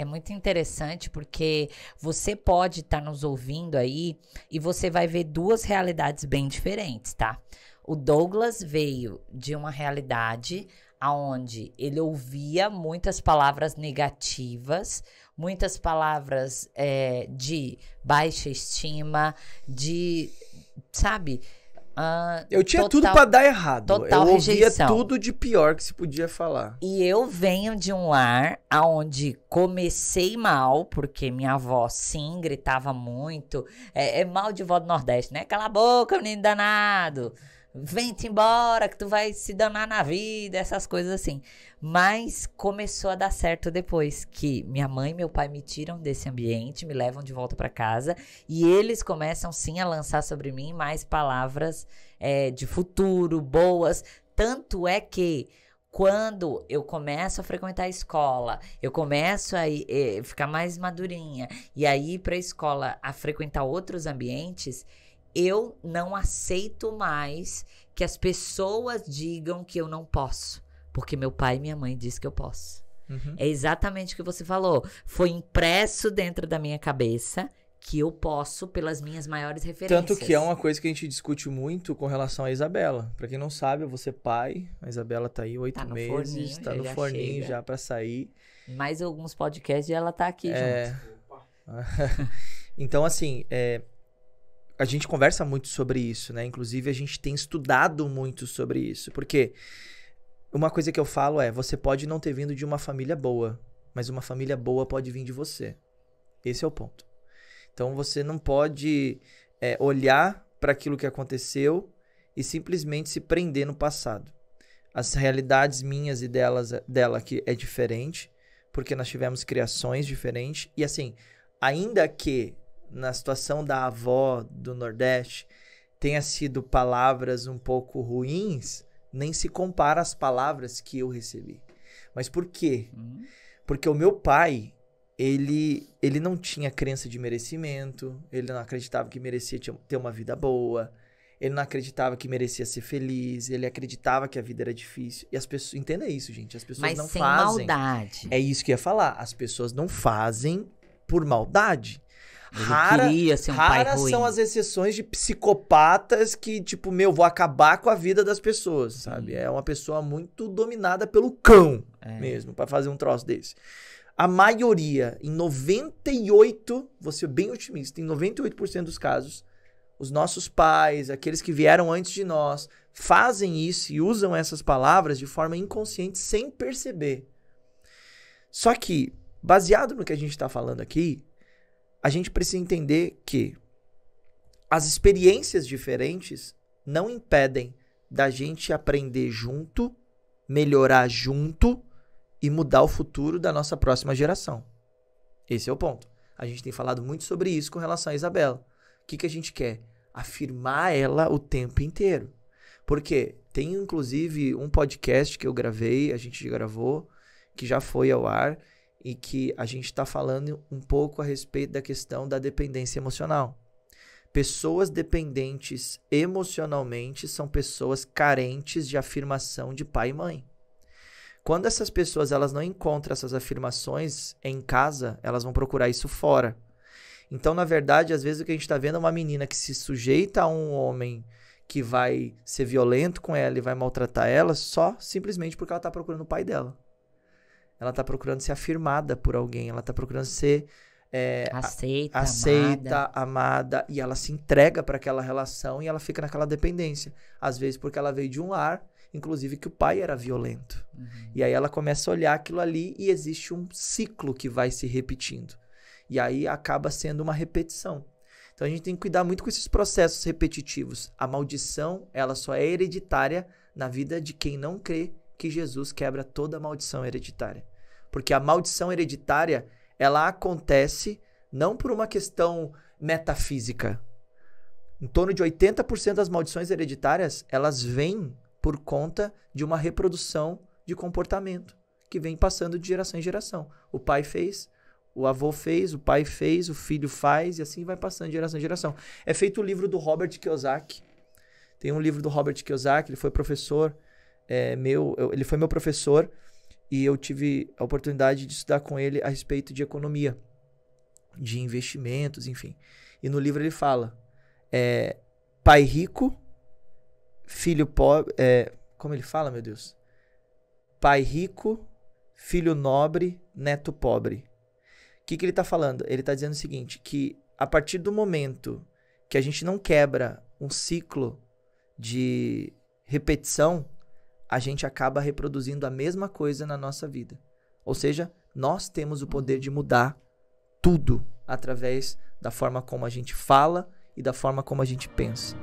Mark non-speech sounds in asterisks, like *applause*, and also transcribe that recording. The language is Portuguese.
É muito interessante porque você pode estar tá nos ouvindo aí e você vai ver duas realidades bem diferentes, tá? O Douglas veio de uma realidade aonde ele ouvia muitas palavras negativas, muitas palavras é, de baixa estima, de, sabe, ah, eu tinha total, tudo para dar errado. Total eu ouvia rejeição. tudo de pior que se podia falar. E eu venho de um lar aonde comecei mal, porque minha avó sim gritava muito. É, é mal de vó do Nordeste, né? Cala a boca, menino danado vem-te embora que tu vai se danar na vida, essas coisas assim. Mas começou a dar certo depois que minha mãe e meu pai me tiram desse ambiente, me levam de volta para casa e eles começam sim a lançar sobre mim mais palavras é, de futuro, boas. Tanto é que quando eu começo a frequentar a escola, eu começo a eh, ficar mais madurinha e aí para a escola a frequentar outros ambientes, eu não aceito mais que as pessoas digam que eu não posso, porque meu pai e minha mãe dizem que eu posso. Uhum. É exatamente o que você falou. Foi impresso dentro da minha cabeça que eu posso pelas minhas maiores referências. Tanto que é uma coisa que a gente discute muito com relação à Isabela. Para quem não sabe, eu vou ser pai. A Isabela tá aí oito tá meses, forninho, tá no forninho chega. já para sair. Mais alguns podcasts e ela tá aqui é... junto. *laughs* então, assim, é, a gente conversa muito sobre isso, né? Inclusive, a gente tem estudado muito sobre isso. Porque uma coisa que eu falo é: você pode não ter vindo de uma família boa, mas uma família boa pode vir de você. Esse é o ponto. Então, você não pode é, olhar para aquilo que aconteceu e simplesmente se prender no passado. As realidades minhas e delas, dela que é diferente, porque nós tivemos criações diferentes. E assim, ainda que na situação da avó do Nordeste tenha sido palavras um pouco ruins, nem se compara às palavras que eu recebi. Mas por quê? Uhum. Porque o meu pai, ele, ele não tinha crença de merecimento, ele não acreditava que merecia ter uma vida boa, ele não acreditava que merecia ser feliz, ele acreditava que a vida era difícil. E as pessoas. Entenda isso, gente. As pessoas Mas não sem fazem. Maldade. É isso que eu ia falar. As pessoas não fazem por maldade rara, queria ser um pai ruim. são as exceções de psicopatas que, tipo, meu, vou acabar com a vida das pessoas, sabe? É uma pessoa muito dominada pelo cão é. mesmo, para fazer um troço desse. A maioria, em 98, vou ser bem otimista, em 98% dos casos, os nossos pais, aqueles que vieram antes de nós, fazem isso e usam essas palavras de forma inconsciente, sem perceber. Só que, baseado no que a gente está falando aqui, a gente precisa entender que as experiências diferentes não impedem da gente aprender junto, melhorar junto e mudar o futuro da nossa próxima geração. Esse é o ponto. A gente tem falado muito sobre isso com relação a Isabela. O que, que a gente quer? Afirmar ela o tempo inteiro. Porque tem inclusive um podcast que eu gravei, a gente gravou, que já foi ao ar, e que a gente está falando um pouco a respeito da questão da dependência emocional. Pessoas dependentes emocionalmente são pessoas carentes de afirmação de pai e mãe. Quando essas pessoas elas não encontram essas afirmações em casa, elas vão procurar isso fora. Então, na verdade, às vezes o que a gente está vendo é uma menina que se sujeita a um homem que vai ser violento com ela e vai maltratar ela só simplesmente porque ela está procurando o pai dela ela tá procurando ser afirmada por alguém, ela tá procurando ser é, aceita, a, aceita amada. amada. e ela se entrega para aquela relação e ela fica naquela dependência. Às vezes porque ela veio de um lar, inclusive que o pai era violento. Uhum. E aí ela começa a olhar aquilo ali e existe um ciclo que vai se repetindo. E aí acaba sendo uma repetição. Então a gente tem que cuidar muito com esses processos repetitivos. A maldição, ela só é hereditária na vida de quem não crê que Jesus quebra toda a maldição hereditária. Porque a maldição hereditária, ela acontece não por uma questão metafísica. Em torno de 80% das maldições hereditárias, elas vêm por conta de uma reprodução de comportamento que vem passando de geração em geração. O pai fez, o avô fez, o pai fez, o filho faz e assim vai passando de geração em geração. É feito o livro do Robert Kiyosaki. Tem um livro do Robert Kiyosaki, ele foi professor é, meu, eu, ele foi meu professor e eu tive a oportunidade de estudar com ele a respeito de economia, de investimentos, enfim. E no livro ele fala: é, pai rico, filho pobre. É, como ele fala, meu Deus? Pai rico, filho nobre, neto pobre. O que, que ele está falando? Ele está dizendo o seguinte: que a partir do momento que a gente não quebra um ciclo de repetição, a gente acaba reproduzindo a mesma coisa na nossa vida. Ou seja, nós temos o poder de mudar tudo através da forma como a gente fala e da forma como a gente pensa.